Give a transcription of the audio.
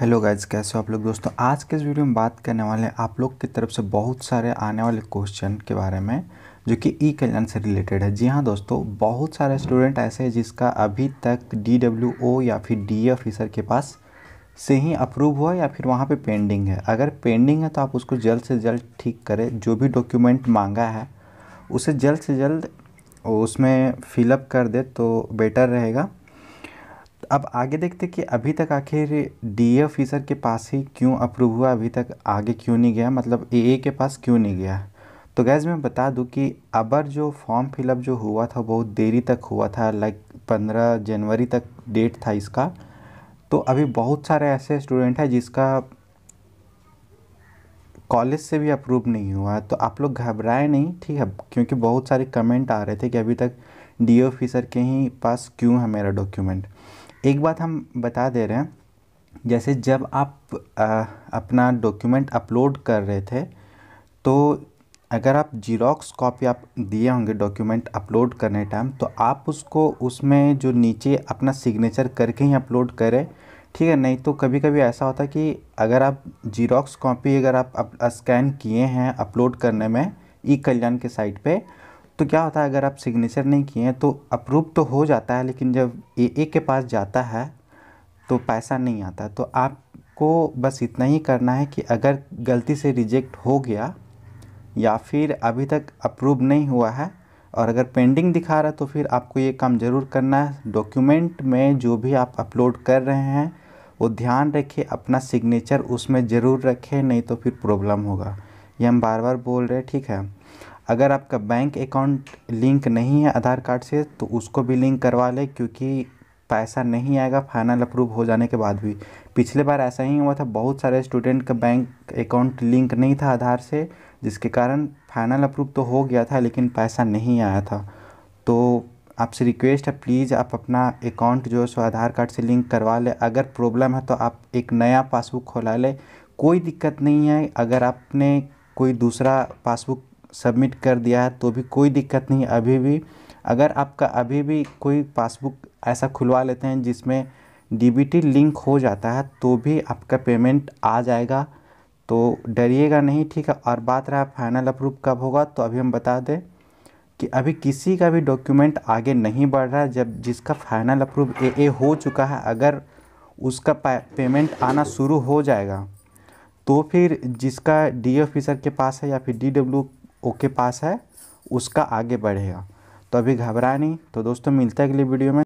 hello guys कैसे हो आप लोग दोस्तों आज के इस वीडियो में बात करने वाले हैं आप लोग की तरफ से बहुत सारे आने वाले क्वेश्चन के बारे में जो कि ई कल्याण से रिलेटेड है जी हाँ दोस्तों बहुत सारे स्टूडेंट ऐसे हैं जिसका अभी तक डी या फिर डी एफ ऑफिसर के पास से ही अप्रूव हुआ या फिर वहाँ पे पेंडिंग है अगर पेंडिंग है तो आप उसको जल्द से जल्द ठीक करें जो भी डॉक्यूमेंट मांगा है उसे जल्द से जल्द उसमें फिलअप कर दे तो बेटर रहेगा अब आगे देखते कि अभी तक आखिर डी ऑफिसर के पास ही क्यों अप्रूव हुआ अभी तक आगे क्यों नहीं गया मतलब ए के पास क्यों नहीं गया तो गैज़ मैं बता दूं कि अबर जो फॉर्म फिलअप जो हुआ था बहुत देरी तक हुआ था लाइक पंद्रह जनवरी तक डेट था इसका तो अभी बहुत सारे ऐसे स्टूडेंट हैं जिसका कॉलेज से भी अप्रूव नहीं हुआ तो आप लोग घबराए नहीं ठीक है क्योंकि बहुत सारे कमेंट आ रहे थे कि अभी तक डी ऑफिसर के ही पास क्यों है मेरा डॉक्यूमेंट एक बात हम बता दे रहे हैं जैसे जब आप आ, अपना डॉक्यूमेंट अपलोड कर रहे थे तो अगर आप जीरोक्स कॉपी आप दिए होंगे डॉक्यूमेंट अपलोड करने टाइम तो आप उसको उसमें जो नीचे अपना सिग्नेचर करके ही अपलोड करें ठीक है नहीं तो कभी कभी ऐसा होता है कि अगर आप जीरोक्स कॉपी अगर आप, आप स्कैन किए हैं अपलोड करने में ई कल्याण के साइट पे तो क्या होता है अगर आप सिग्नेचर नहीं किए हैं तो अप्रूव तो हो जाता है लेकिन जब ए ए के पास जाता है तो पैसा नहीं आता तो आपको बस इतना ही करना है कि अगर गलती से रिजेक्ट हो गया या फिर अभी तक अप्रूव नहीं हुआ है और अगर पेंडिंग दिखा रहा है तो फिर आपको ये काम ज़रूर करना है डॉक्यूमेंट में जो भी आप अपलोड कर रहे हैं वो ध्यान रखें अपना सिग्नेचर उसमें ज़रूर रखें नहीं तो फिर प्रॉब्लम होगा ये हम बार बार बोल रहे हैं ठीक है अगर आपका बैंक अकाउंट लिंक नहीं है आधार कार्ड से तो उसको भी लिंक करवा लें क्योंकि पैसा नहीं आएगा फाइनल अप्रूव हो जाने के बाद भी पिछले बार ऐसा ही हुआ था बहुत सारे स्टूडेंट का बैंक अकाउंट लिंक नहीं था आधार से जिसके कारण फाइनल अप्रूव तो हो गया था लेकिन पैसा नहीं आया था तो आपसे रिक्वेस्ट है प्लीज़ आप अपना अकाउंट जो है सो आधार कार्ड से लिंक करवा लें अगर प्रॉब्लम है तो आप एक नया पासबुक खोला लें कोई दिक्कत नहीं है अगर आपने कोई दूसरा पासबुक सबमिट कर दिया है तो भी कोई दिक्कत नहीं अभी भी अगर आपका अभी भी कोई पासबुक ऐसा खुलवा लेते हैं जिसमें डीबीटी लिंक हो जाता है तो भी आपका पेमेंट आ जाएगा तो डरिएगा नहीं ठीक है और बात रहा फाइनल अप्रूव कब होगा तो अभी हम बता दें कि अभी किसी का भी डॉक्यूमेंट आगे नहीं बढ़ रहा है जब जिसका फाइनल अप्रूव ए ए हो चुका है अगर उसका पेमेंट आना शुरू हो जाएगा तो फिर जिसका डी ऑफिसर के पास है या फिर डी डब्ल्यू ओके पास है उसका आगे बढ़ेगा तो अभी घबरा नहीं तो दोस्तों मिलते हैं अगली वीडियो में